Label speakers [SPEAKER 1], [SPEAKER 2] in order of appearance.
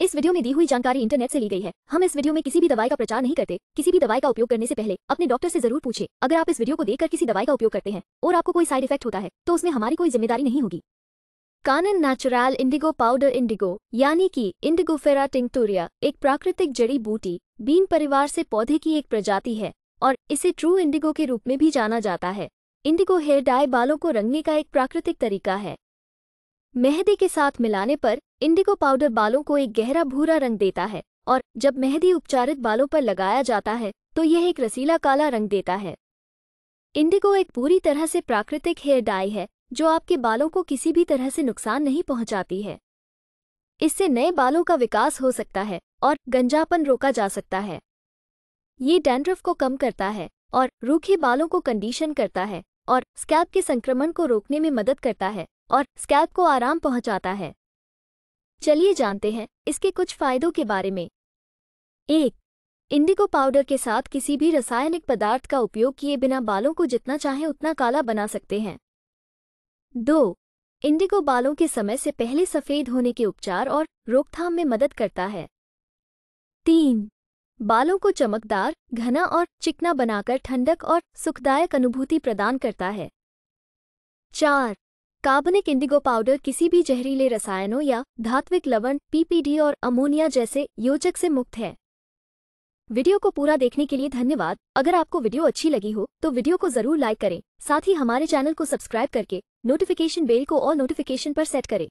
[SPEAKER 1] इस वीडियो में दी हुई जानकारी इंटरनेट से ली गई है हम इस वीडियो में किसी भी दवाई का प्रचार नहीं करते किसी भी दवाई का उपयोग करने से पहले अपने डॉक्टर से जरूर पूछे अगर आप इस वीडियो को देखकर किसी दवाई का उपयोग करते हैं और आपको कोई साइड इफेक्ट होता है तो उसमें हमारी कोई जिम्मेदारी नहीं होगी Kanan natural indigo powder indigo यानी कि इंडिगोफेरा टिंक्टोरिया एक प्राकृतिक जड़ी बूटी बीन परिवार से पौधे की एक प्रजाति है और इसे ट्रू इंडिगो के रूप में भी जाना जाता है इंडिगो हेयर डाई बालों को रंगने का एक प्राकृतिक तरीका है मेहंदी के साथ मिलाने पर इंडिगो पाउडर बालों को एक गहरा भूरा रंग देता है और जब मेहंदी उपचारित बालों पर लगाया जाता है तो यह एक रसीला काला रंग देता है इंडिगो एक पूरी तरह से प्राकृतिक हेयर डाई है जो आपके बालों को किसी भी तरह से नुकसान नहीं पहुंचाती है इससे नए बालों का विकास हो सकता है और गंजापन रोका जा सकता है ये डैंड्रफ को कम करता है और रूखे बालों को कंडीशन करता है और स्कैल्प के संक्रमण को रोकने में मदद करता है और स्कैल्प को आराम पहुंचाता है चलिए जानते हैं इसके कुछ फायदों के बारे में एक इंडिगो पाउडर के साथ किसी भी रासायनिक पदार्थ का उपयोग किए बिना बालों को जितना चाहें उतना काला बना सकते हैं दो इंडिगो बालों के समय से पहले सफ़ेद होने के उपचार और रोकथाम में मदद करता है तीन बालों को चमकदार घना और चिकना बनाकर ठंडक और सुखदायक अनुभूति प्रदान करता है चार कार्बनिक इंडिगो पाउडर किसी भी जहरीले रसायनों या धात्विक लवण पीपीडी और अमोनिया जैसे योजक से मुक्त है वीडियो को पूरा देखने के लिए धन्यवाद अगर आपको वीडियो अच्छी लगी हो तो वीडियो को जरूर लाइक करें साथ ही हमारे चैनल को सब्सक्राइब करके नोटिफिकेशन बेल को और नोटिफिकेशन पर सेट करें